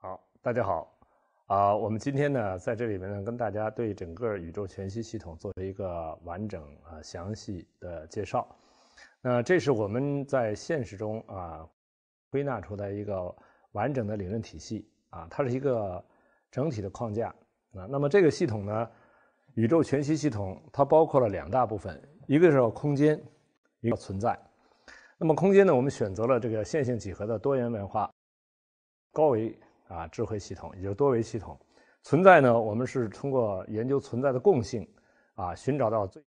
好，大家好啊！我们今天呢，在这里面呢，跟大家对整个宇宙全息系统做了一个完整啊详细的介绍。那这是我们在现实中啊归纳出来一个完整的理论体系啊，它是一个整体的框架啊。那么这个系统呢，宇宙全息系统，它包括了两大部分，一个是空间，一个存在。那么空间呢，我们选择了这个线性几何的多元文化高维啊智慧系统，也就多维系统。存在呢，我们是通过研究存在的共性啊，寻找到最。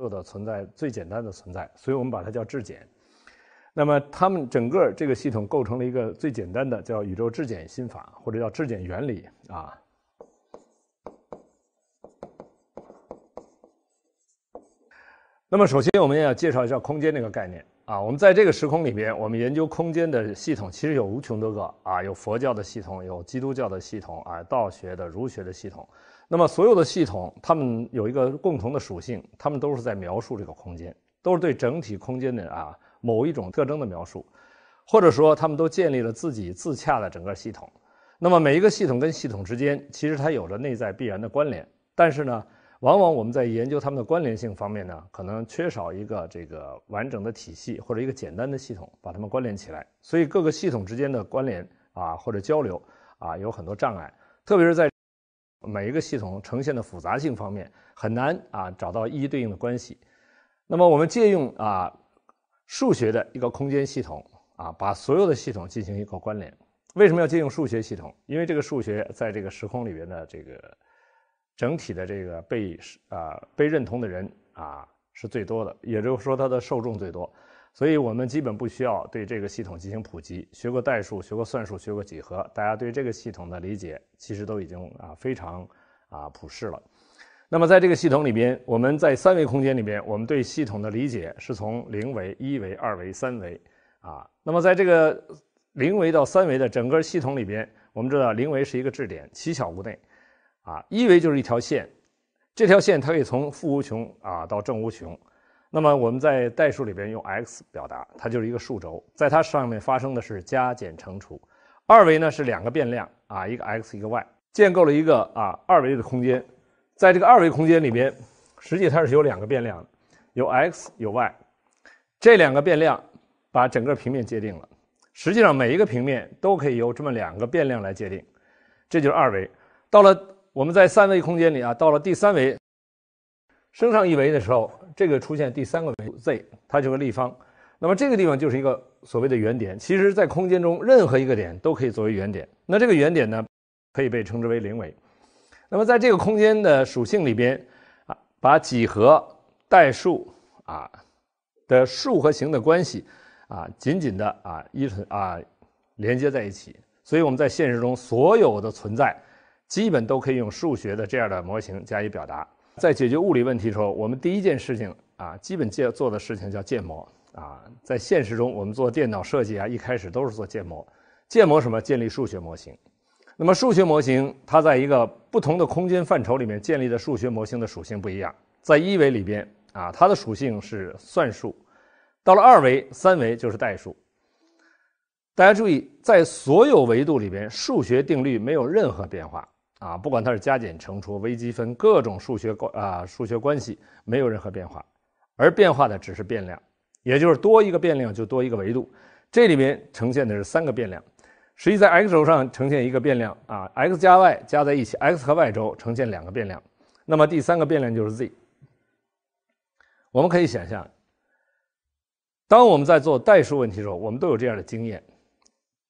有的存在最简单的存在，所以我们把它叫质简。那么，他们整个这个系统构成了一个最简单的，叫宇宙质简心法，或者叫质简原理啊。那么，首先我们要介绍一下空间这个概念。啊，我们在这个时空里面，我们研究空间的系统，其实有无穷多个啊，有佛教的系统，有基督教的系统，啊，道学的、儒学的系统。那么，所有的系统，它们有一个共同的属性，它们都是在描述这个空间，都是对整体空间的啊某一种特征的描述，或者说，他们都建立了自己自洽的整个系统。那么，每一个系统跟系统之间，其实它有着内在必然的关联。但是呢？往往我们在研究它们的关联性方面呢，可能缺少一个这个完整的体系或者一个简单的系统把它们关联起来，所以各个系统之间的关联啊或者交流啊有很多障碍，特别是在每一个系统呈现的复杂性方面很难啊找到一一对应的关系。那么我们借用啊数学的一个空间系统啊把所有的系统进行一个关联。为什么要借用数学系统？因为这个数学在这个时空里边的这个。整体的这个被啊被认同的人啊是最多的，也就是说它的受众最多，所以我们基本不需要对这个系统进行普及。学过代数、学过算术、学过几何，大家对这个系统的理解其实都已经啊非常啊普适了。那么在这个系统里边，我们在三维空间里边，我们对系统的理解是从零维、一维、二维、三维啊。那么在这个零维到三维的整个系统里边，我们知道零维是一个质点，奇小无内。啊，一维就是一条线，这条线它可以从负无穷啊到正无穷，那么我们在代数里边用 x 表达，它就是一个数轴，在它上面发生的是加减乘除。二维呢是两个变量啊，一个 x 一个 y，建构了一个啊二维的空间，在这个二维空间里边，实际它是有两个变量，有 x 有 y，这两个变量把整个平面界定了。实际上每一个平面都可以由这么两个变量来界定，这就是二维。到了。我们在三维空间里啊，到了第三维，升上一维的时候，这个出现第三个维 z，它就是立方。那么这个地方就是一个所谓的原点。其实，在空间中，任何一个点都可以作为原点。那这个原点呢，可以被称之为零维。那么在这个空间的属性里边，啊，把几何、代数啊的数和形的关系，啊，紧紧的啊依存啊连接在一起。所以我们在现实中所有的存在。基本都可以用数学的这样的模型加以表达。在解决物理问题的时候，我们第一件事情啊，基本建做的事情叫建模啊。在现实中，我们做电脑设计啊，一开始都是做建模。建模什么？建立数学模型。那么数学模型它在一个不同的空间范畴里面建立的数学模型的属性不一样。在一维里边啊，它的属性是算术；到了二维、三维就是代数。大家注意，在所有维度里边，数学定律没有任何变化。啊，不管它是加减乘除、微积分，各种数学关啊数学关系没有任何变化，而变化的只是变量，也就是多一个变量就多一个维度。这里面呈现的是三个变量，实际在 x 轴上呈现一个变量啊，x 加 y 加在一起，x 和 y 轴呈现两个变量，那么第三个变量就是 z。我们可以想象，当我们在做代数问题的时候，我们都有这样的经验：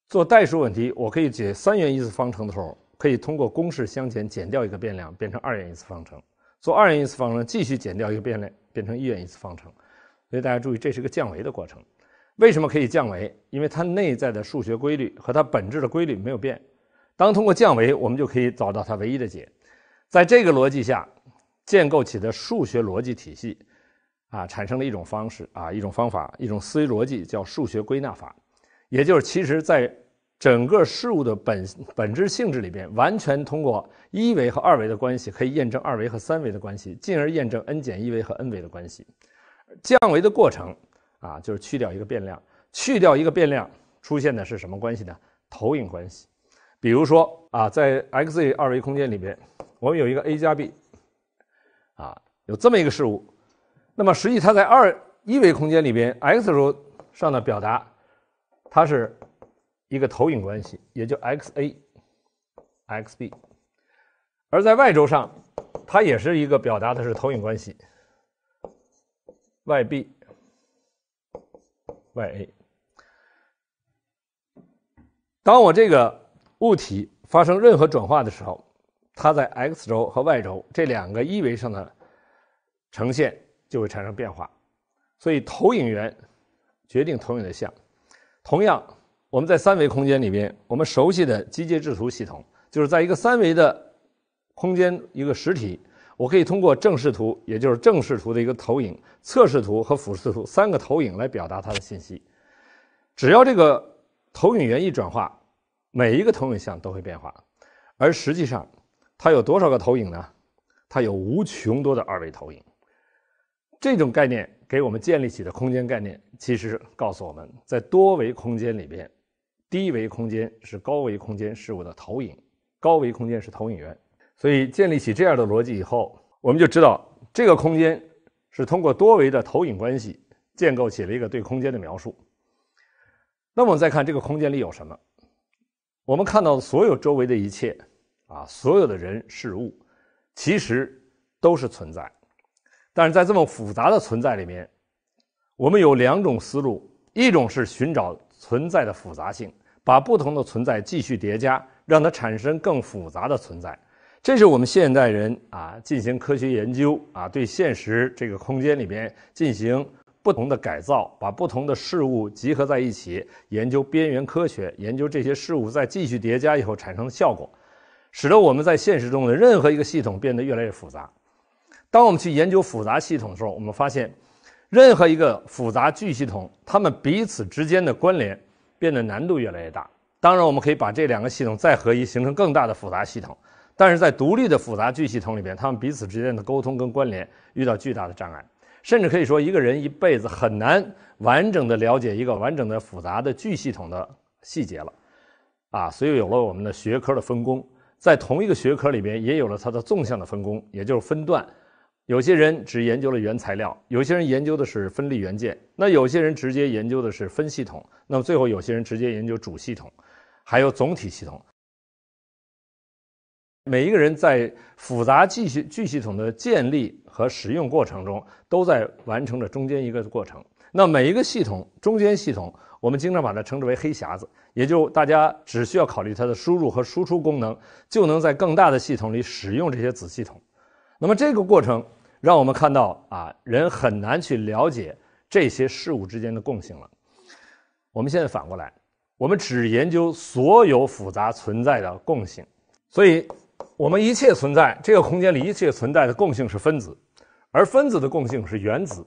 做代数问题，我可以解三元一次方程的时候。可以通过公式相减，减掉一个变量，变成二元一次方程；做二元一次方程，继续减掉一个变量，变成一元一次方程。所以大家注意，这是一个降维的过程。为什么可以降维？因为它内在的数学规律和它本质的规律没有变。当通过降维，我们就可以找到它唯一的解。在这个逻辑下，建构起的数学逻辑体系啊，产生了一种方式啊，一种方法，一种思维逻辑，叫数学归纳法。也就是，其实，在整个事物的本本质性质里边，完全通过一维和二维的关系，可以验证二维和三维的关系，进而验证 n 减一维和 n 维的关系。降维的过程啊，就是去掉一个变量，去掉一个变量出现的是什么关系呢？投影关系。比如说啊，在 x 二维空间里边，我们有一个 a 加 b，啊，有这么一个事物。那么实际它在二一维空间里边 x 轴上的表达，它是。一个投影关系，也就 x a x b，而在 y 轴上，它也是一个表达的是投影关系，y b y a。当我这个物体发生任何转化的时候，它在 x 轴和 y 轴这两个一维上的呈现就会产生变化，所以投影源决定投影的像，同样。我们在三维空间里边，我们熟悉的机械制图系统，就是在一个三维的空间一个实体，我可以通过正视图，也就是正视图的一个投影、侧视图和俯视图三个投影来表达它的信息。只要这个投影源一转化，每一个投影像都会变化。而实际上，它有多少个投影呢？它有无穷多的二维投影。这种概念给我们建立起的空间概念，其实告诉我们在多维空间里边。低维空间是高维空间事物的投影，高维空间是投影源，所以建立起这样的逻辑以后，我们就知道这个空间是通过多维的投影关系建构起了一个对空间的描述。那我们再看这个空间里有什么，我们看到的所有周围的一切啊，所有的人事物，其实都是存在。但是在这么复杂的存在里面，我们有两种思路，一种是寻找。存在的复杂性，把不同的存在继续叠加，让它产生更复杂的存在。这是我们现代人啊进行科学研究啊，对现实这个空间里边进行不同的改造，把不同的事物集合在一起，研究边缘科学，研究这些事物在继续叠加以后产生的效果，使得我们在现实中的任何一个系统变得越来越复杂。当我们去研究复杂系统的时候，我们发现。任何一个复杂巨系统，它们彼此之间的关联变得难度越来越大。当然，我们可以把这两个系统再合一，形成更大的复杂系统。但是在独立的复杂巨系统里边，它们彼此之间的沟通跟关联遇到巨大的障碍，甚至可以说，一个人一辈子很难完整的了解一个完整的复杂的巨系统的细节了。啊，所以有了我们的学科的分工，在同一个学科里边，也有了它的纵向的分工，也就是分段。有些人只研究了原材料，有些人研究的是分立元件，那有些人直接研究的是分系统，那么最后有些人直接研究主系统，还有总体系统。每一个人在复杂巨系巨系统的建立和使用过程中，都在完成着中间一个过程。那每一个系统中间系统，我们经常把它称之为黑匣子，也就大家只需要考虑它的输入和输出功能，就能在更大的系统里使用这些子系统。那么这个过程。让我们看到啊，人很难去了解这些事物之间的共性了。我们现在反过来，我们只研究所有复杂存在的共性，所以，我们一切存在这个空间里一切存在的共性是分子，而分子的共性是原子，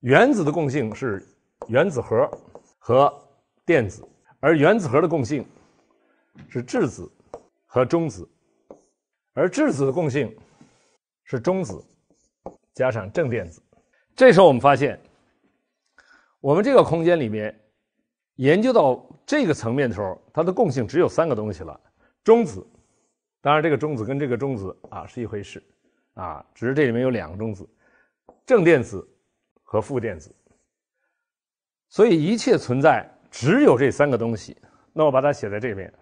原子的共性是原子核和电子，而原子核的共性是质子和中子，而质子的共性。是中子加上正电子，这时候我们发现，我们这个空间里面研究到这个层面的时候，它的共性只有三个东西了：中子，当然这个中子跟这个中子啊是一回事，啊，只是这里面有两个中子，正电子和负电子。所以一切存在只有这三个东西。那我把它写在这边，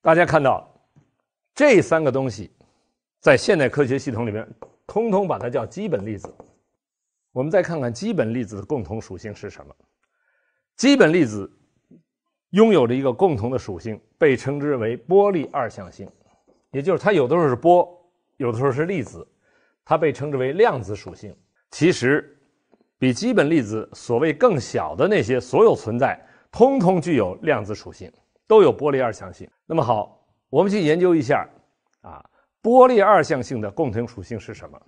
大家看到这三个东西。在现代科学系统里面，通通把它叫基本粒子。我们再看看基本粒子的共同属性是什么？基本粒子拥有着一个共同的属性，被称之为波粒二象性，也就是它有的时候是波，有的时候是粒子。它被称之为量子属性。其实，比基本粒子所谓更小的那些所有存在，通通具有量子属性，都有波粒二象性。那么好，我们去研究一下，啊。波粒二象性的共同属性是什么？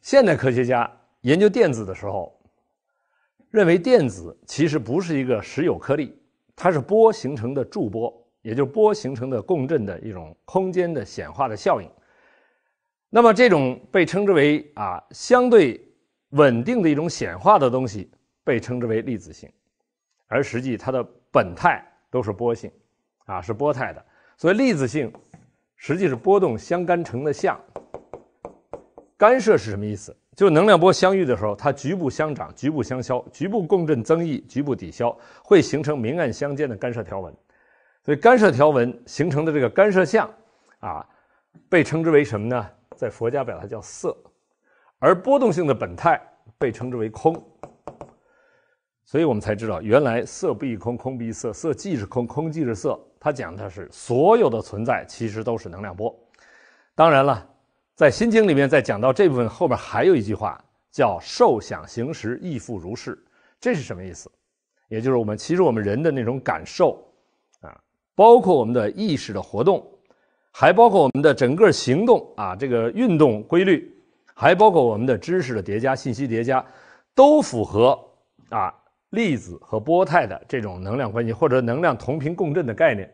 现代科学家研究电子的时候，认为电子其实不是一个实有颗粒，它是波形成的驻波，也就是波形成的共振的一种空间的显化的效应。那么，这种被称之为啊相对稳定的一种显化的东西，被称之为粒子性。而实际它的本态都是波性，啊，是波态的，所以粒子性实际是波动相干成的相。干涉是什么意思？就能量波相遇的时候，它局部相长，局部相消，局部共振增益，局部抵消，会形成明暗相间的干涉条纹。所以干涉条纹形成的这个干涉相，啊，被称之为什么呢？在佛家表达叫色，而波动性的本态被称之为空。所以我们才知道，原来色不异空，空不异色，色即是空，空即是色。他讲的是所有的存在其实都是能量波。当然了，在《心经》里面，在讲到这部分后面还有一句话，叫“受想行识亦复如是”。这是什么意思？也就是我们其实我们人的那种感受啊，包括我们的意识的活动，还包括我们的整个行动啊，这个运动规律，还包括我们的知识的叠加、信息叠加，都符合啊。粒子和波态的这种能量关系，或者能量同频共振的概念。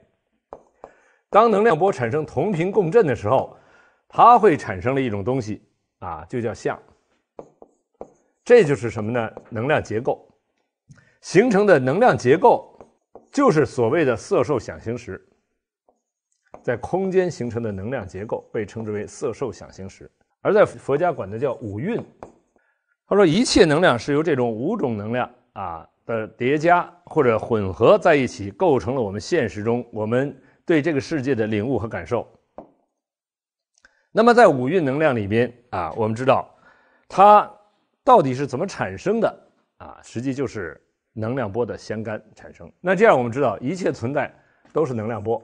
当能量波产生同频共振的时候，它会产生了一种东西啊，就叫相。这就是什么呢？能量结构形成的能量结构，就是所谓的色受想行识。在空间形成的能量结构被称之为色受想行识，而在佛家管的叫五蕴。他说一切能量是由这种五种能量。啊的叠加或者混合在一起，构成了我们现实中我们对这个世界的领悟和感受。那么在五蕴能量里边啊，我们知道它到底是怎么产生的啊？实际就是能量波的相干产生。那这样我们知道一切存在都是能量波。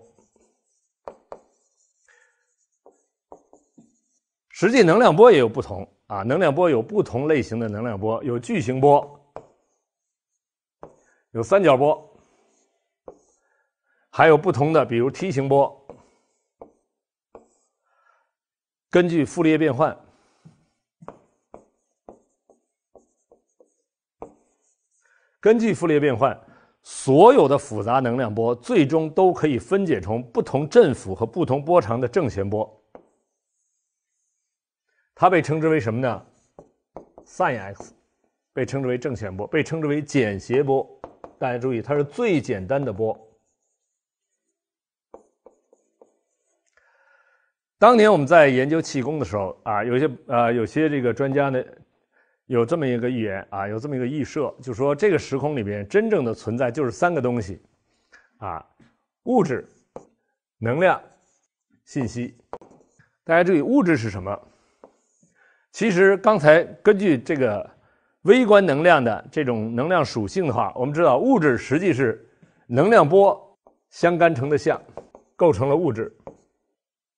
实际能量波也有不同啊，能量波有不同类型的能量波，有巨型波。有三角波，还有不同的，比如梯形波。根据傅立叶变换，根据傅立叶变换，所有的复杂能量波最终都可以分解成不同振幅和不同波长的正弦波。它被称之为什么呢？sinx 被称之为正弦波，被称之为简谐波。大家注意，它是最简单的波。当年我们在研究气功的时候啊，有些啊有些这个专家呢，有这么一个预言啊，有这么一个预设，就说这个时空里边真正的存在就是三个东西啊：物质、能量、信息。大家注意，物质是什么？其实刚才根据这个。微观能量的这种能量属性的话，我们知道物质实际是能量波相干成的相，构成了物质，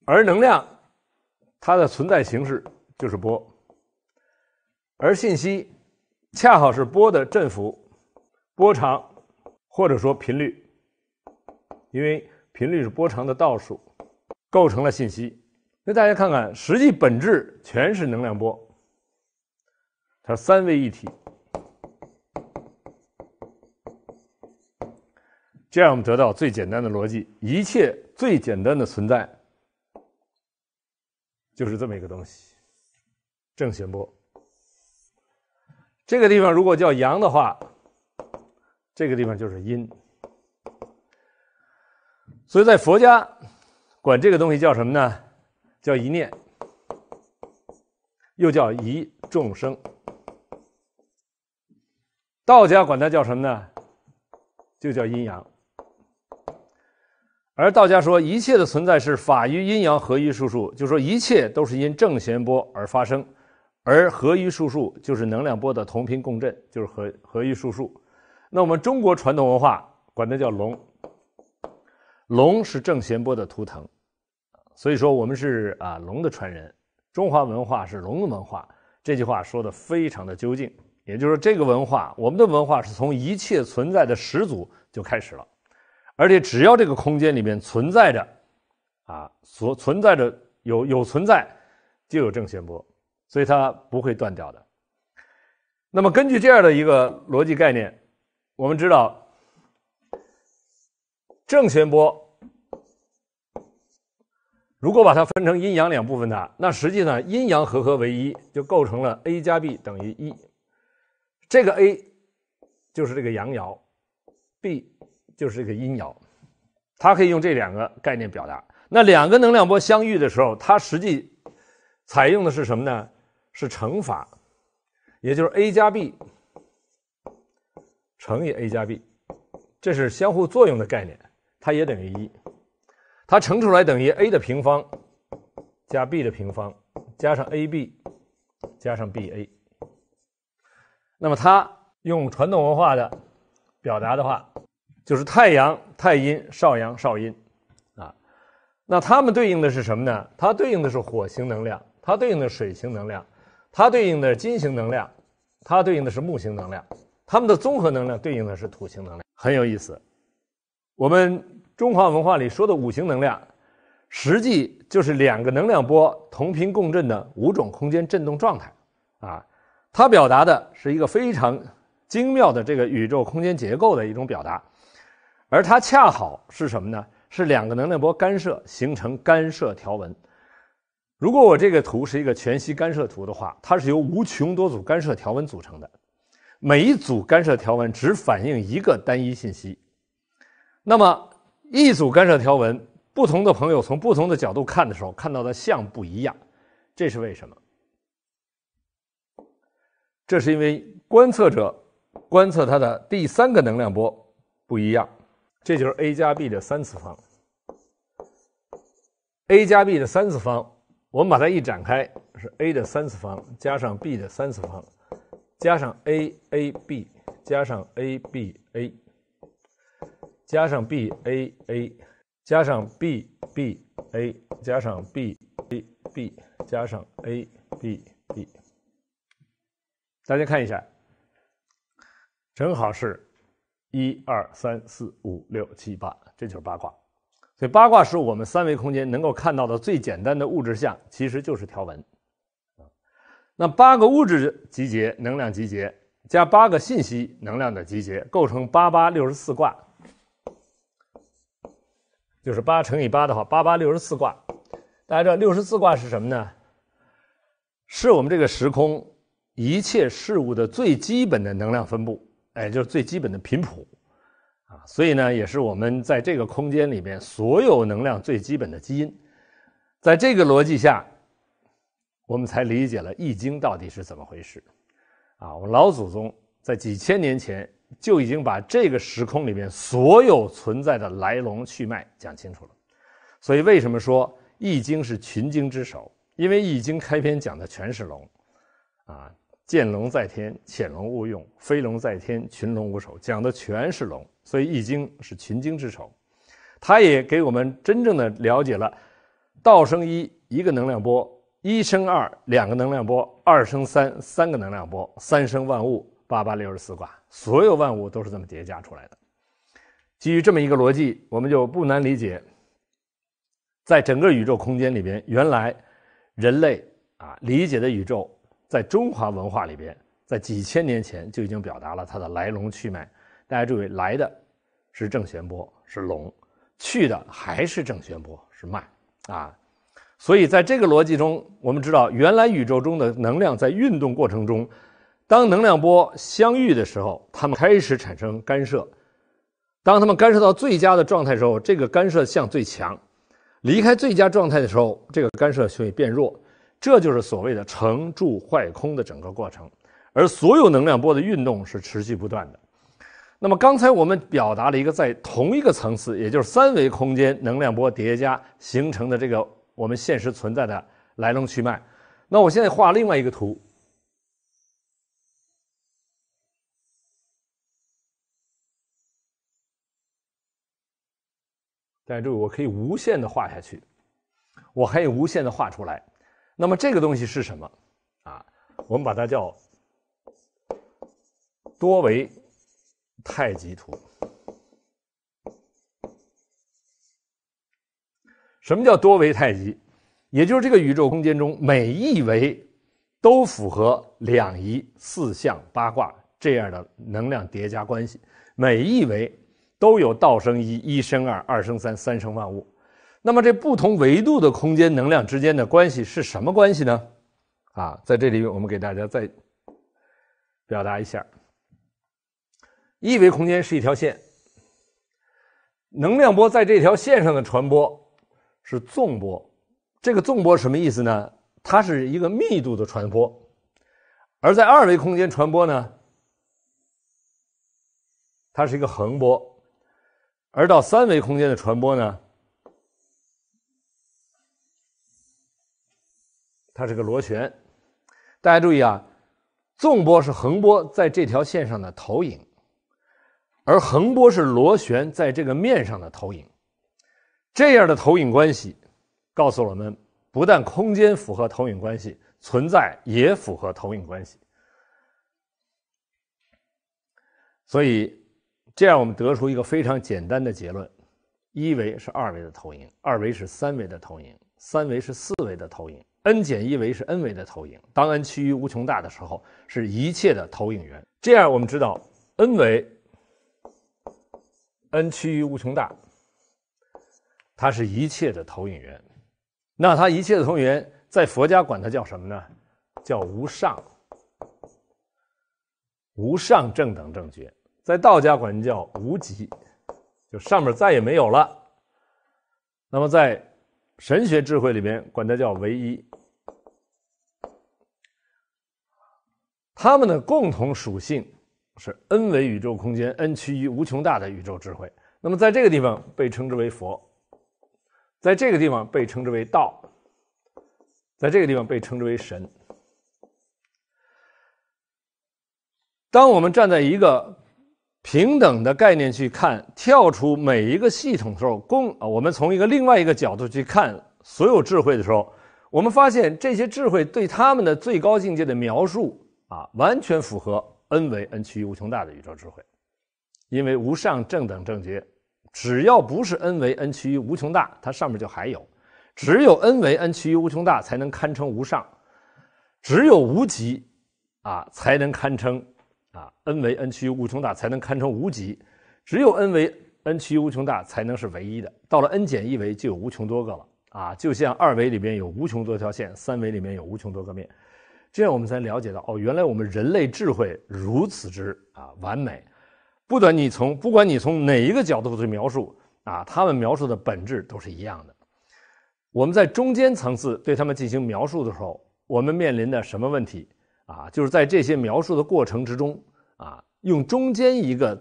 而能量它的存在形式就是波，而信息恰好是波的振幅、波长或者说频率，因为频率是波长的倒数，构成了信息。所以大家看看，实际本质全是能量波。它三位一体，这样我们得到最简单的逻辑：一切最简单的存在就是这么一个东西——正弦波。这个地方如果叫阳的话，这个地方就是阴。所以在佛家管这个东西叫什么呢？叫一念，又叫一众生。道家管它叫什么呢？就叫阴阳。而道家说，一切的存在是法于阴阳，合于术数，就说一切都是因正弦波而发生，而合于术数就是能量波的同频共振，就是合合于术数。那我们中国传统文化管它叫龙，龙是正弦波的图腾，所以说我们是啊龙的传人，中华文化是龙的文化，这句话说的非常的究竟。也就是说，这个文化，我们的文化是从一切存在的始祖就开始了，而且只要这个空间里面存在着，啊，所存在着有有存在，就有正弦波，所以它不会断掉的。那么，根据这样的一个逻辑概念，我们知道，正弦波如果把它分成阴阳两部分的，那实际上阴阳合合为一，就构成了 a 加 b 等于一。这个 A 就是这个阳爻，B 就是这个阴爻，它可以用这两个概念表达。那两个能量波相遇的时候，它实际采用的是什么呢？是乘法，也就是 A 加 B 乘以 A 加 B，这是相互作用的概念，它也等于一。它乘出来等于 A 的平方加 B 的平方加上 AB 加上 BA。那么它用传统文化的表达的话，就是太阳、太阴、少阳、少阴，啊，那它们对应的是什么呢？它对应的是火星能量，它对应的水星能量，它对应的金星能量，它对应的是木星能量，它们的综合能量对应的是土星能量，很有意思。我们中华文化里说的五行能量，实际就是两个能量波同频共振的五种空间振动状态，啊。它表达的是一个非常精妙的这个宇宙空间结构的一种表达，而它恰好是什么呢？是两个能量波干涉形成干涉条纹。如果我这个图是一个全息干涉图的话，它是由无穷多组干涉条纹组成的，每一组干涉条纹只反映一个单一信息。那么一组干涉条纹，不同的朋友从不同的角度看的时候，看到的像不一样，这是为什么？这是因为观测者观测它的第三个能量波不一样，这就是 a 加 b 的三次方。a 加 b 的三次方，我们把它一展开，是 a 的三次方加上 b 的三次方，加上 aab，加上 aba，加上 baa，加上 bba，加上 bab，加上 abb。大家看一下，正好是，一、二、三、四、五、六、七、八，这就是八卦。所以八卦是我们三维空间能够看到的最简单的物质像，其实就是条纹。那八个物质集结、能量集结，加八个信息能量的集结，构成八八六十四卦，就是八乘以八的话，八八六十四卦。大家知道六十四卦是什么呢？是我们这个时空。一切事物的最基本的能量分布，哎，就是最基本的频谱，啊，所以呢，也是我们在这个空间里面所有能量最基本的基因。在这个逻辑下，我们才理解了《易经》到底是怎么回事，啊，我们老祖宗在几千年前就已经把这个时空里面所有存在的来龙去脉讲清楚了。所以，为什么说《易经》是群经之首？因为《易经》开篇讲的全是龙，啊。见龙在天，潜龙勿用；飞龙在天，群龙无首。讲的全是龙，所以《易经》是群经之首。它也给我们真正的了解了：道生一，一个能量波；一生二，两个能量波；二生三，三个能量波；三生万物。八八六十四卦，所有万物都是这么叠加出来的。基于这么一个逻辑，我们就不难理解，在整个宇宙空间里边，原来人类啊理解的宇宙。在中华文化里边，在几千年前就已经表达了它的来龙去脉。大家注意，来的，是正弦波，是龙；去的还是正弦波，是脉啊。所以在这个逻辑中，我们知道，原来宇宙中的能量在运动过程中，当能量波相遇的时候，它们开始产生干涉；当它们干涉到最佳的状态时候，这个干涉相最强；离开最佳状态的时候，这个干涉就会变弱。这就是所谓的成、住、坏、空的整个过程，而所有能量波的运动是持续不断的。那么，刚才我们表达了一个在同一个层次，也就是三维空间能量波叠加形成的这个我们现实存在的来龙去脉。那我现在画另外一个图，大家注意，我可以无限的画下去，我可以无限的画出来。那么这个东西是什么？啊，我们把它叫多维太极图。什么叫多维太极？也就是这个宇宙空间中每一维都符合两仪、四象、八卦这样的能量叠加关系，每一维都有道生一，一生二，二生三，三生万物。那么这不同维度的空间能量之间的关系是什么关系呢？啊，在这里我们给大家再表达一下：一维空间是一条线，能量波在这条线上的传播是纵波。这个纵波什么意思呢？它是一个密度的传播。而在二维空间传播呢，它是一个横波。而到三维空间的传播呢？它是个螺旋，大家注意啊，纵波是横波在这条线上的投影，而横波是螺旋在这个面上的投影，这样的投影关系告诉我们，不但空间符合投影关系，存在也符合投影关系，所以这样我们得出一个非常简单的结论：一维是二维的投影，二维是三维的投影，三维是四维的投影。n 减一维是 n 维的投影，当 n 趋于无穷大的时候，是一切的投影源。这样我们知道，n 维，n 趋于无穷大，它是一切的投影源。那它一切的投影源，在佛家管它叫什么呢？叫无上，无上正等正觉。在道家管叫无极，就上面再也没有了。那么在神学智慧里面，管它叫唯一。他们的共同属性是 n 维宇宙空间，n 趋于无穷大的宇宙智慧。那么，在这个地方被称之为佛，在这个地方被称之为道，在这个地方被称之为神。当我们站在一个平等的概念去看，跳出每一个系统的时候，共啊，我们从一个另外一个角度去看所有智慧的时候，我们发现这些智慧对他们的最高境界的描述。啊，完全符合 n 为 n 趋于无穷大的宇宙智慧，因为无上正等正觉，只要不是 n 为 n 趋于无穷大，它上面就还有；只有 n 为 n 趋于无穷大才能堪称无上，只有无极啊才能堪称啊 n 为 n 趋于无穷大才能堪称无极，只有 n 为 n 趋于无穷大才能是唯一的。到了 n 减一维就有无穷多个了啊，就像二维里面有无穷多条线，三维里面有无穷多个面。这样我们才了解到，哦，原来我们人类智慧如此之啊完美，不管你从不管你从哪一个角度去描述啊，他们描述的本质都是一样的。我们在中间层次对他们进行描述的时候，我们面临的什么问题啊？就是在这些描述的过程之中啊，用中间一个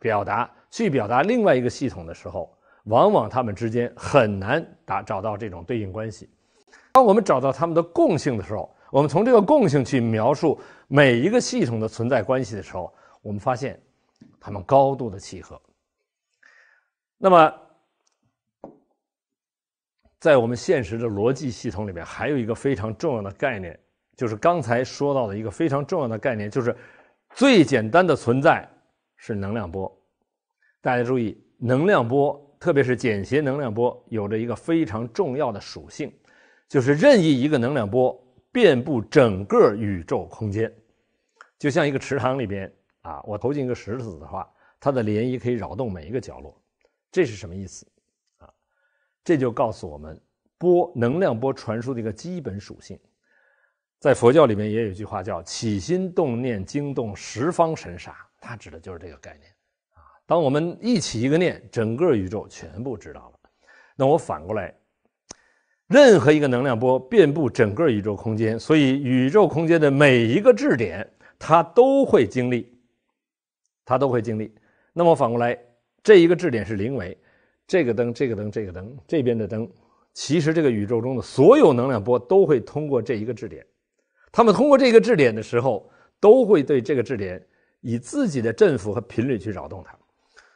表达去表达另外一个系统的时候，往往他们之间很难达找到这种对应关系。当我们找到他们的共性的时候。我们从这个共性去描述每一个系统的存在关系的时候，我们发现它们高度的契合。那么，在我们现实的逻辑系统里面，还有一个非常重要的概念，就是刚才说到的一个非常重要的概念，就是最简单的存在是能量波。大家注意，能量波，特别是简谐能量波，有着一个非常重要的属性，就是任意一个能量波。遍布整个宇宙空间，就像一个池塘里边啊，我投进一个石子的话，它的涟漪可以扰动每一个角落。这是什么意思啊？这就告诉我们波能量波传输的一个基本属性。在佛教里面也有一句话叫“起心动念惊动十方神煞”，它指的就是这个概念啊。当我们一起一个念，整个宇宙全部知道了。那我反过来。任何一个能量波遍布整个宇宙空间，所以宇宙空间的每一个质点，它都会经历，它都会经历。那么反过来，这一个质点是零维。这个灯，这个灯，这个灯，这边的灯，其实这个宇宙中的所有能量波都会通过这一个质点。他们通过这个质点的时候，都会对这个质点以自己的振幅和频率去扰动它。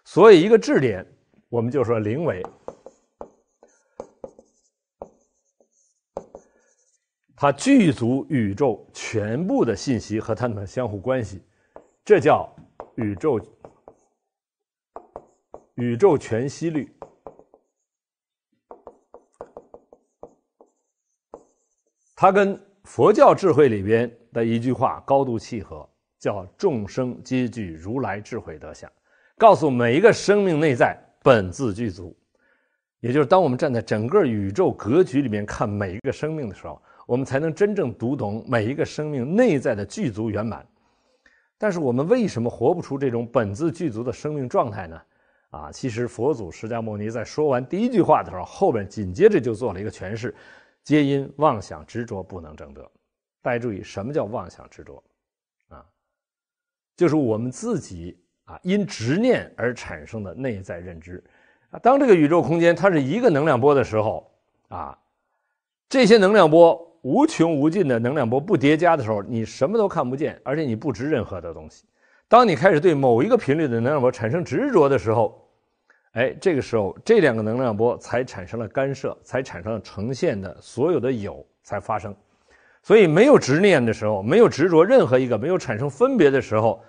所以一个质点，我们就说零维。它具足宇宙全部的信息和它们的相互关系，这叫宇宙宇宙全息律。它跟佛教智慧里边的一句话高度契合，叫“众生皆具如来智慧德相”，告诉每一个生命内在本自具足。也就是，当我们站在整个宇宙格局里面看每一个生命的时候。我们才能真正读懂每一个生命内在的具足圆满。但是我们为什么活不出这种本自具足的生命状态呢？啊，其实佛祖释迦牟尼在说完第一句话的时候，后面紧接着就做了一个诠释：，皆因妄想执着不能证得。大家注意，什么叫妄想执着？啊，就是我们自己啊因执念而产生的内在认知。啊，当这个宇宙空间它是一个能量波的时候，啊，这些能量波。无穷无尽的能量波不叠加的时候，你什么都看不见，而且你不值任何的东西。当你开始对某一个频率的能量波产生执着的时候，哎，这个时候这两个能量波才产生了干涉，才产生了呈现的所有的有才发生。所以，没有执念的时候，没有执着任何一个，没有产生分别的时候，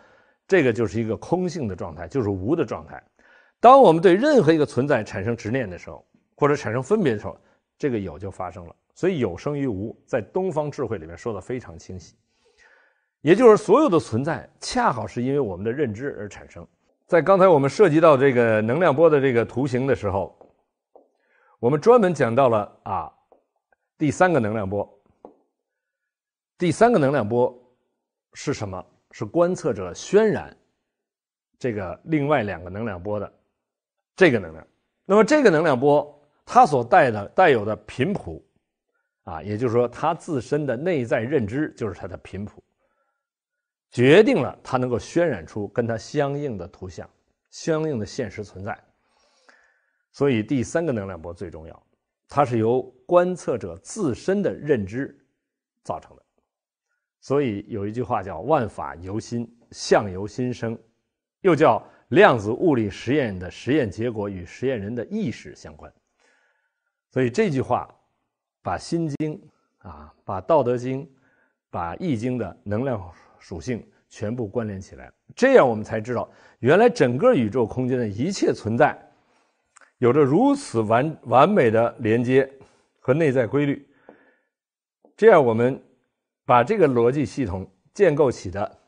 这个就是一个空性的状态，就是无的状态。当我们对任何一个存在产生执念的时候，或者产生分别的时候，这个有就发生了。所以有生于无，在东方智慧里面说的非常清晰，也就是所有的存在恰好是因为我们的认知而产生。在刚才我们涉及到这个能量波的这个图形的时候，我们专门讲到了啊，第三个能量波。第三个能量波是什么？是观测者渲染这个另外两个能量波的这个能量。那么这个能量波它所带的带有的频谱。啊，也就是说，它自身的内在认知就是它的频谱，决定了它能够渲染出跟它相应的图像、相应的现实存在。所以，第三个能量波最重要，它是由观测者自身的认知造成的。所以有一句话叫“万法由心，相由心生”，又叫量子物理实验的实验结果与实验人的意识相关。所以这句话。把《心经》啊，把《道德经》，把《易经》的能量属性全部关联起来，这样我们才知道，原来整个宇宙空间的一切存在，有着如此完完美的连接和内在规律。这样，我们把这个逻辑系统建构起的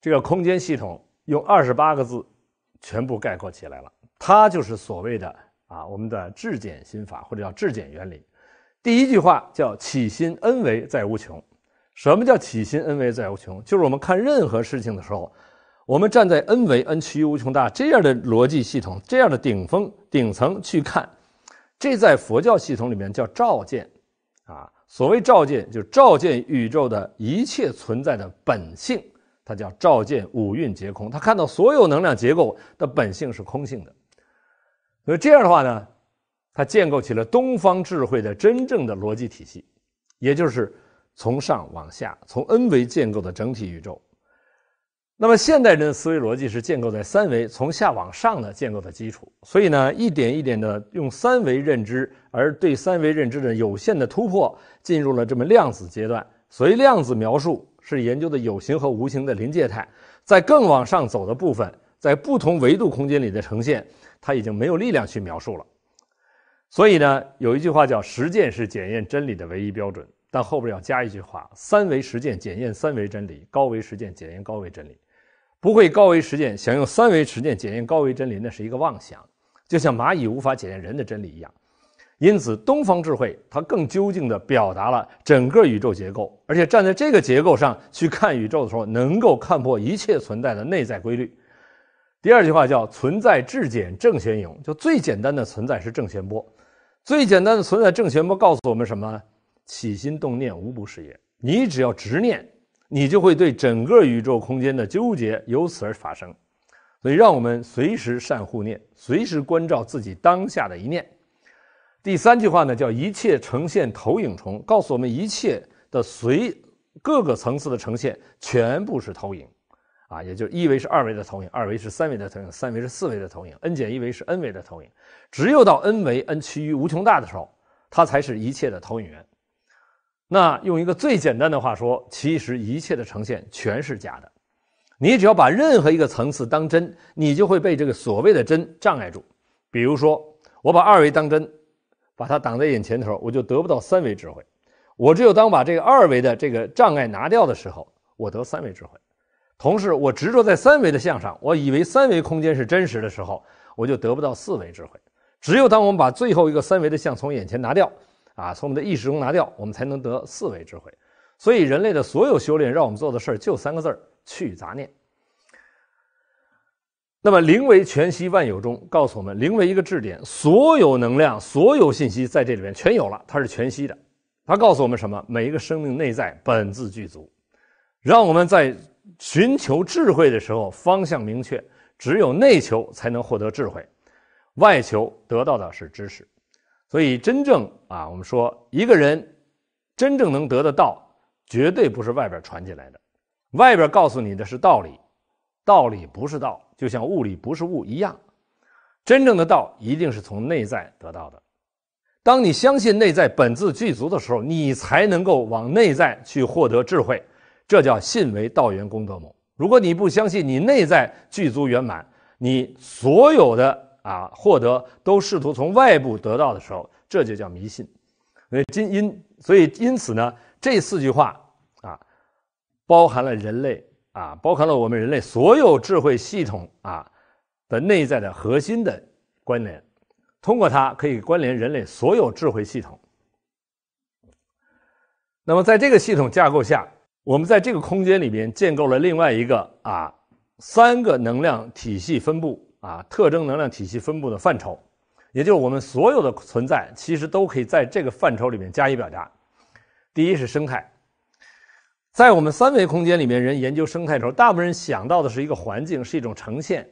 这个空间系统，用二十八个字全部概括起来了，它就是所谓的。啊，我们的质简心法或者叫质简原理，第一句话叫起心恩为在无穷。什么叫起心恩为在无穷？就是我们看任何事情的时候，我们站在恩为恩趋于无穷大这样的逻辑系统、这样的顶峰顶层去看，这在佛教系统里面叫照见。啊，所谓照见，就照见宇宙的一切存在的本性，它叫照见五蕴皆空。它看到所有能量结构的本性是空性的。所以这样的话呢，它建构起了东方智慧的真正的逻辑体系，也就是从上往下、从 N 维建构的整体宇宙。那么现代人的思维逻辑是建构在三维从下往上的建构的基础，所以呢，一点一点的用三维认知，而对三维认知的有限的突破，进入了这么量子阶段。所谓量子描述是研究的有形和无形的临界态，在更往上走的部分，在不同维度空间里的呈现。他已经没有力量去描述了，所以呢，有一句话叫“实践是检验真理的唯一标准”，但后边要加一句话：“三维实践检验三维真理，高维实践检验高维真理。”不会高维实践，想用三维实践检验高维真理，那是一个妄想，就像蚂蚁无法检验人的真理一样。因此，东方智慧它更究竟的表达了整个宇宙结构，而且站在这个结构上去看宇宙的时候，能够看破一切存在的内在规律。第二句话叫“存在至简正弦涌”，就最简单的存在是正弦波，最简单的存在正弦波告诉我们什么？起心动念无不是也。你只要执念，你就会对整个宇宙空间的纠结由此而发生。所以，让我们随时善护念，随时关照自己当下的一念。第三句话呢叫“一切呈现投影虫”，告诉我们一切的随各个层次的呈现全部是投影。啊，也就一维是二维的投影，二维是三维的投影，三维是四维的投影，n 减一维是 n 维的投影。只有到 n 维 n 趋于无穷大的时候，它才是一切的投影源。那用一个最简单的话说，其实一切的呈现全是假的。你只要把任何一个层次当真，你就会被这个所谓的真障碍住。比如说，我把二维当真，把它挡在眼前头，我就得不到三维智慧。我只有当把这个二维的这个障碍拿掉的时候，我得三维智慧。同时，我执着在三维的相上，我以为三维空间是真实的时候，我就得不到四维智慧。只有当我们把最后一个三维的相从眼前拿掉，啊，从我们的意识中拿掉，我们才能得四维智慧。所以，人类的所有修炼，让我们做的事儿就三个字儿：去杂念。那么，灵为全息万有中告诉我们，灵为一个质点，所有能量、所有信息在这里面全有了，它是全息的。它告诉我们什么？每一个生命内在本自具足，让我们在。寻求智慧的时候，方向明确。只有内求，才能获得智慧；外求得到的是知识。所以，真正啊，我们说，一个人真正能得的道，绝对不是外边传进来的。外边告诉你的是道理，道理不是道，就像物理不是物一样。真正的道，一定是从内在得到的。当你相信内在本自具足的时候，你才能够往内在去获得智慧。这叫信为道源功德母。如果你不相信你内在具足圆满，你所有的啊获得都试图从外部得到的时候，这就叫迷信。所以，因所以，因此呢，这四句话啊，包含了人类啊，包含了我们人类所有智慧系统啊的内在的核心的关联。通过它可以关联人类所有智慧系统。那么，在这个系统架构下。我们在这个空间里面建构了另外一个啊三个能量体系分布啊特征能量体系分布的范畴，也就是我们所有的存在其实都可以在这个范畴里面加以表达。第一是生态，在我们三维空间里面，人研究生态的时候，大部分人想到的是一个环境，是一种呈现。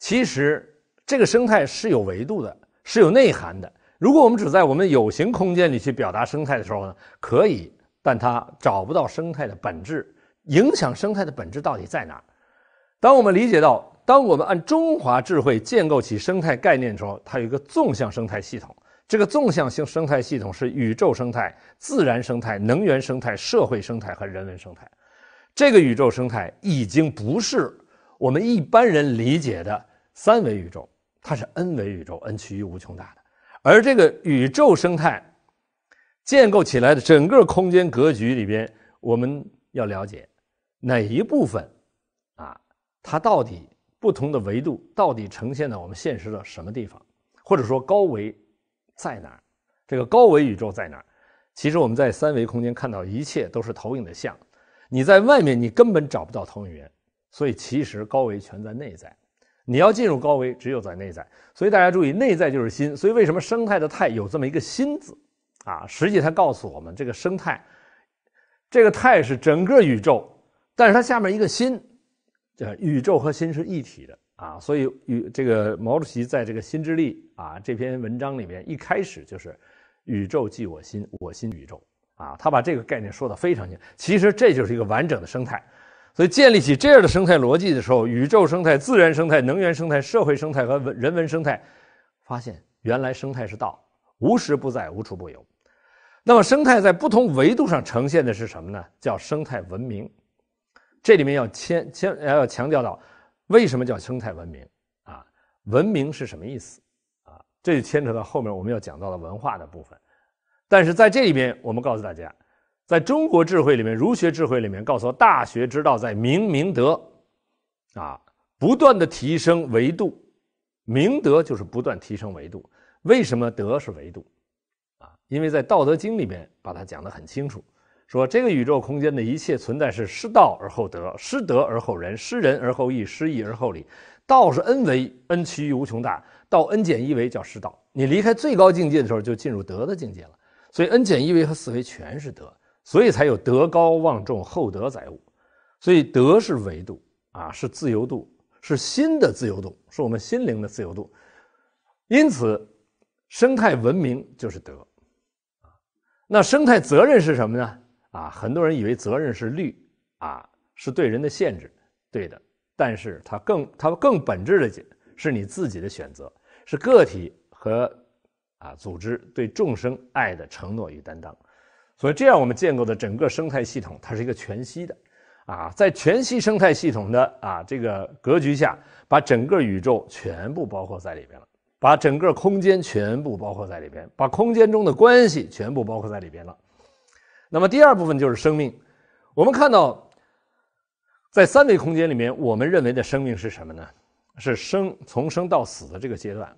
其实这个生态是有维度的，是有内涵的。如果我们只在我们有形空间里去表达生态的时候呢，可以。但它找不到生态的本质，影响生态的本质到底在哪？当我们理解到，当我们按中华智慧建构起生态概念的时候，它有一个纵向生态系统。这个纵向性生态系统是宇宙生态、自然生态、能源生态、社会生态和人文生态。这个宇宙生态已经不是我们一般人理解的三维宇宙，它是 n 维宇宙，n 趋于无穷大的。而这个宇宙生态。建构起来的整个空间格局里边，我们要了解哪一部分啊？它到底不同的维度到底呈现到我们现实的什么地方？或者说高维在哪儿？这个高维宇宙在哪儿？其实我们在三维空间看到一切都是投影的像，你在外面你根本找不到投影源，所以其实高维全在内在。你要进入高维，只有在内在。所以大家注意，内在就是心。所以为什么生态的态有这么一个心字？啊，实际它告诉我们，这个生态，这个态是整个宇宙，但是它下面一个心，这宇宙和心是一体的啊。所以与这个毛主席在这个《心之力》啊这篇文章里面，一开始就是“宇宙即我心，我心宇宙”啊，他把这个概念说的非常清。其实这就是一个完整的生态。所以建立起这样的生态逻辑的时候，宇宙生态、自然生态、能源生态、社会生态和文人文生态，发现原来生态是道，无时不在，无处不有。那么生态在不同维度上呈现的是什么呢？叫生态文明。这里面要牵牵要强调到，为什么叫生态文明？啊，文明是什么意思？啊，这就牵扯到后面我们要讲到的文化的部分。但是在这里边，我们告诉大家，在中国智慧里面，儒学智慧里面，告诉大学之道在明明德，啊，不断的提升维度，明德就是不断提升维度。为什么德是维度？因为在《道德经》里面把它讲得很清楚，说这个宇宙空间的一切存在是失道而后德，失德而后仁，失仁而后义，失义而后礼。道是 N 为 n 趋于无穷大，到 N 减一为叫失道。你离开最高境界的时候，就进入德的境界了。所以 N 减一为和四维全是德，所以才有德高望重、厚德载物。所以德是维度啊，是自由度，是心的自由度，是我们心灵的自由度。因此，生态文明就是德。那生态责任是什么呢？啊，很多人以为责任是律，啊，是对人的限制，对的。但是它更它更本质的，是你自己的选择，是个体和啊组织对众生爱的承诺与担当。所以这样我们建构的整个生态系统，它是一个全息的，啊，在全息生态系统的啊这个格局下，把整个宇宙全部包括在里边了。把整个空间全部包括在里边，把空间中的关系全部包括在里边了。那么第二部分就是生命。我们看到，在三维空间里面，我们认为的生命是什么呢？是生从生到死的这个阶段。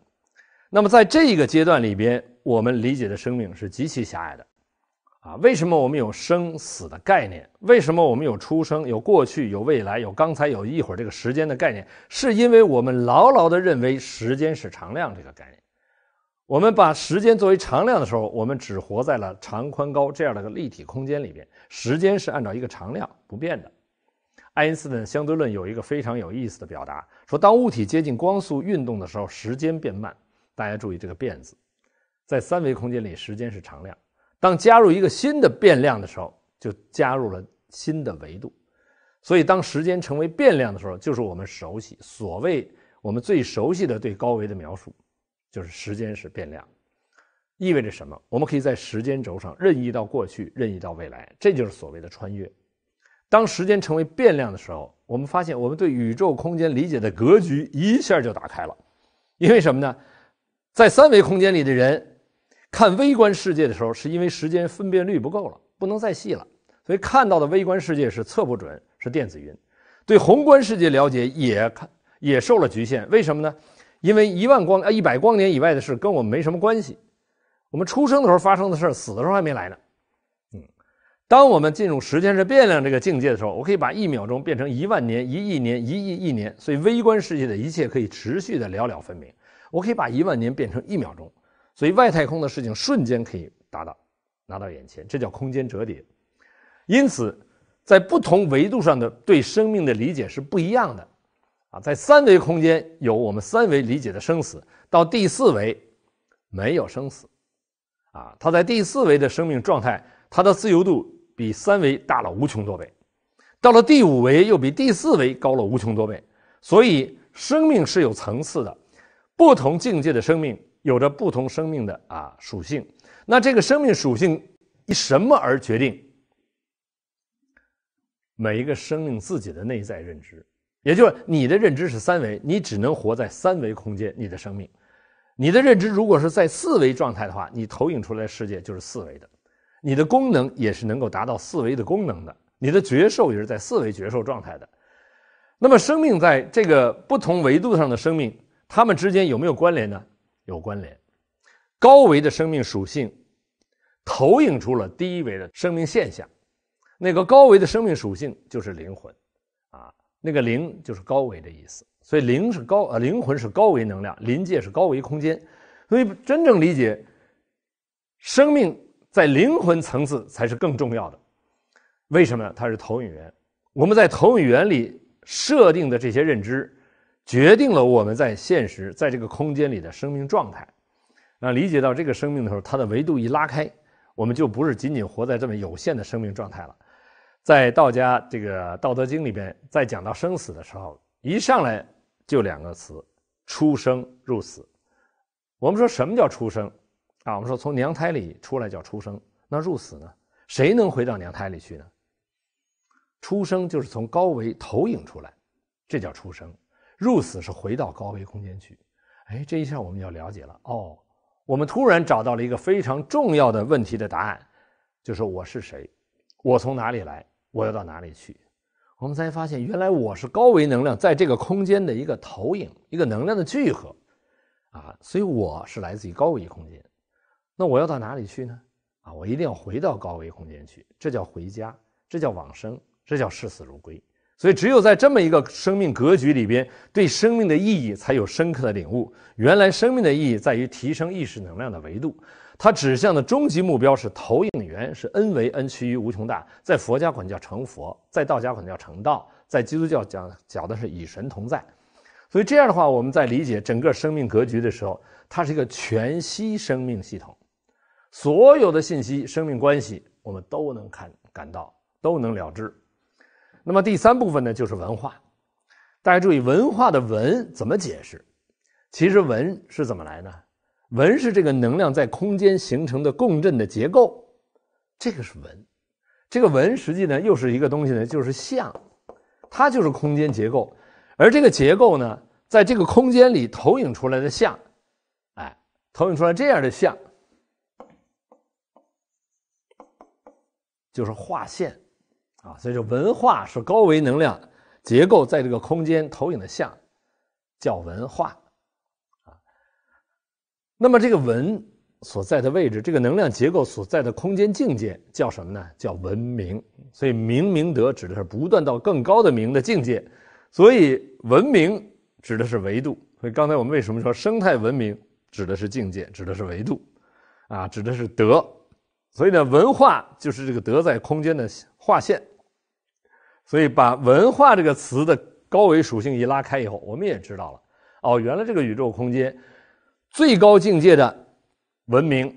那么在这个阶段里边，我们理解的生命是极其狭隘的。啊，为什么我们有生死的概念？为什么我们有出生、有过去、有未来、有刚才、有一会儿这个时间的概念？是因为我们牢牢的认为时间是常量这个概念。我们把时间作为常量的时候，我们只活在了长宽高这样的个立体空间里面，时间是按照一个常量不变的。爱因斯坦相对论有一个非常有意思的表达，说当物体接近光速运动的时候，时间变慢。大家注意这个“变”字，在三维空间里，时间是常量。当加入一个新的变量的时候，就加入了新的维度。所以，当时间成为变量的时候，就是我们熟悉、所谓我们最熟悉的对高维的描述，就是时间是变量，意味着什么？我们可以在时间轴上任意到过去，任意到未来，这就是所谓的穿越。当时间成为变量的时候，我们发现我们对宇宙空间理解的格局一下就打开了。因为什么呢？在三维空间里的人。看微观世界的时候，是因为时间分辨率不够了，不能再细了，所以看到的微观世界是测不准，是电子云。对宏观世界了解也看也受了局限，为什么呢？因为一万光啊一百光年以外的事跟我们没什么关系。我们出生的时候发生的事，死的时候还没来呢。嗯，当我们进入时间是变量这个境界的时候，我可以把一秒钟变成一万年、一亿年、一亿亿年，所以微观世界的一切可以持续的了了分明。我可以把一万年变成一秒钟。所以，外太空的事情瞬间可以达到拿到眼前，这叫空间折叠。因此，在不同维度上的对生命的理解是不一样的啊。在三维空间有我们三维理解的生死，到第四维没有生死，啊，它在第四维的生命状态，它的自由度比三维大了无穷多倍。到了第五维，又比第四维高了无穷多倍。所以，生命是有层次的，不同境界的生命。有着不同生命的啊属性，那这个生命属性以什么而决定？每一个生命自己的内在认知，也就是你的认知是三维，你只能活在三维空间，你的生命，你的认知如果是在四维状态的话，你投影出来的世界就是四维的，你的功能也是能够达到四维的功能的，你的觉受也是在四维觉受状态的。那么，生命在这个不同维度上的生命，它们之间有没有关联呢？有关联，高维的生命属性投影出了低维的生命现象。那个高维的生命属性就是灵魂，啊，那个灵就是高维的意思。所以灵是高，呃，灵魂是高维能量，临界是高维空间。所以真正理解生命在灵魂层次才是更重要的。为什么？它是投影源。我们在投影源里设定的这些认知。决定了我们在现实在这个空间里的生命状态。那理解到这个生命的时候，它的维度一拉开，我们就不是仅仅活在这么有限的生命状态了。在道家这个《道德经》里边，在讲到生死的时候，一上来就两个词：出生入死。我们说什么叫出生啊？我们说从娘胎里出来叫出生。那入死呢？谁能回到娘胎里去呢？出生就是从高维投影出来，这叫出生。入死是回到高维空间去，哎，这一下我们要了解了哦，我们突然找到了一个非常重要的问题的答案，就是我是谁，我从哪里来，我要到哪里去？我们才发现原来我是高维能量在这个空间的一个投影，一个能量的聚合啊，所以我是来自于高维空间，那我要到哪里去呢？啊，我一定要回到高维空间去，这叫回家，这叫往生，这叫视死如归。所以，只有在这么一个生命格局里边，对生命的意义才有深刻的领悟。原来，生命的意义在于提升意识能量的维度，它指向的终极目标是投影源，是恩维恩，趋于无穷大。在佛家管叫成佛，在道家管叫成道，在基督教讲讲的是与神同在。所以，这样的话，我们在理解整个生命格局的时候，它是一个全息生命系统，所有的信息、生命关系，我们都能看、感到、都能了知。那么第三部分呢，就是文化。大家注意，文化的“文”怎么解释？其实“文”是怎么来呢？“文”是这个能量在空间形成的共振的结构，这个是“文”。这个“文”实际呢，又是一个东西呢，就是像，它就是空间结构。而这个结构呢，在这个空间里投影出来的像，哎，投影出来这样的像，就是画线。啊，所以说文化是高维能量结构在这个空间投影的像，叫文化，啊，那么这个文所在的位置，这个能量结构所在的空间境界叫什么呢？叫文明。所以明明德指的是不断到更高的明的境界，所以文明指的是维度。所以刚才我们为什么说生态文明指的是境界，指的是维度，啊，指的是德。所以呢，文化就是这个德在空间的划线。所以，把“文化”这个词的高维属性一拉开以后，我们也知道了哦，原来这个宇宙空间最高境界的文明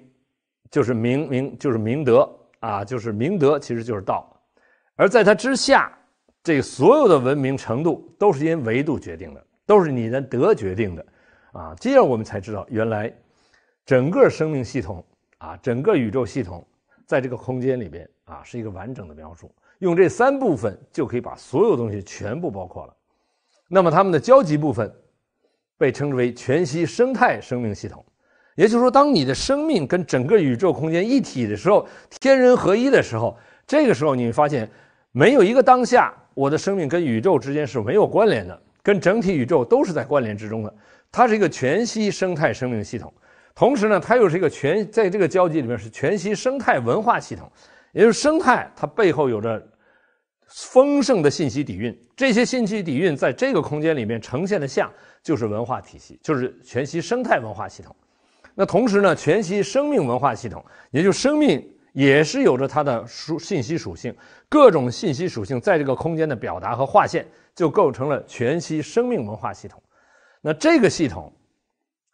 就是明明就是明德啊，就是明德其实就是道。而在它之下，这所有的文明程度都是因维度决定的，都是你的德决定的啊。这样我们才知道，原来整个生命系统啊，整个宇宙系统，在这个空间里边。啊，是一个完整的描述。用这三部分就可以把所有东西全部包括了。那么它们的交集部分，被称之为全息生态生命系统。也就是说，当你的生命跟整个宇宙空间一体的时候，天人合一的时候，这个时候你会发现，没有一个当下，我的生命跟宇宙之间是没有关联的，跟整体宇宙都是在关联之中的。它是一个全息生态生命系统，同时呢，它又是一个全在这个交集里面是全息生态文化系统。也就是生态，它背后有着丰盛的信息底蕴。这些信息底蕴在这个空间里面呈现的像就是文化体系，就是全息生态文化系统。那同时呢，全息生命文化系统，也就生命也是有着它的属信息属性，各种信息属性在这个空间的表达和划线，就构成了全息生命文化系统。那这个系统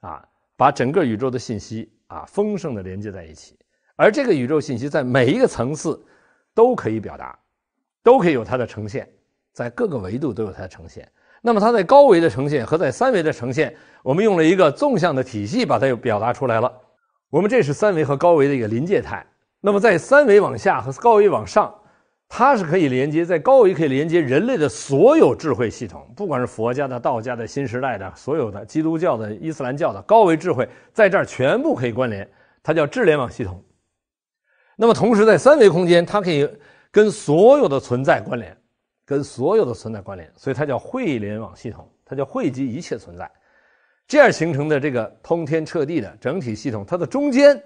啊，把整个宇宙的信息啊，丰盛的连接在一起。而这个宇宙信息在每一个层次都可以表达，都可以有它的呈现，在各个维度都有它的呈现。那么它在高维的呈现和在三维的呈现，我们用了一个纵向的体系把它又表达出来了。我们这是三维和高维的一个临界态。那么在三维往下和高维往上，它是可以连接，在高维可以连接人类的所有智慧系统，不管是佛家的、道家的、新时代的所有的、基督教的、伊斯兰教的高维智慧，在这儿全部可以关联。它叫智联网系统。那么，同时在三维空间，它可以跟所有的存在关联，跟所有的存在关联，所以它叫汇联网系统，它叫汇集一切存在，这样形成的这个通天彻地的整体系统，它的中间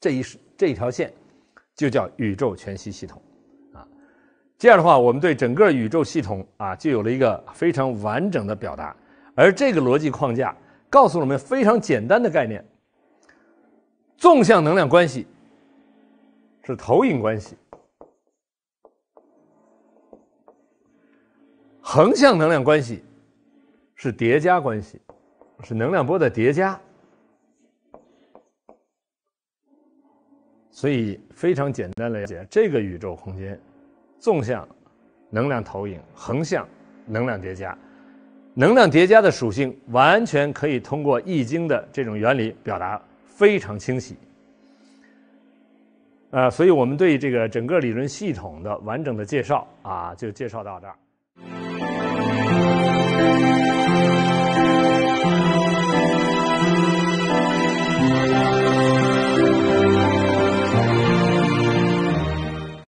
这一这一条线，就叫宇宙全息系统，啊，这样的话，我们对整个宇宙系统啊，就有了一个非常完整的表达，而这个逻辑框架告诉我们非常简单的概念，纵向能量关系。是投影关系，横向能量关系是叠加关系，是能量波的叠加。所以非常简单了解这个宇宙空间，纵向能量投影，横向能量叠加。能量叠加的属性，完全可以通过易经的这种原理表达，非常清晰。呃，所以我们对这个整个理论系统的完整的介绍啊，就介绍到这儿。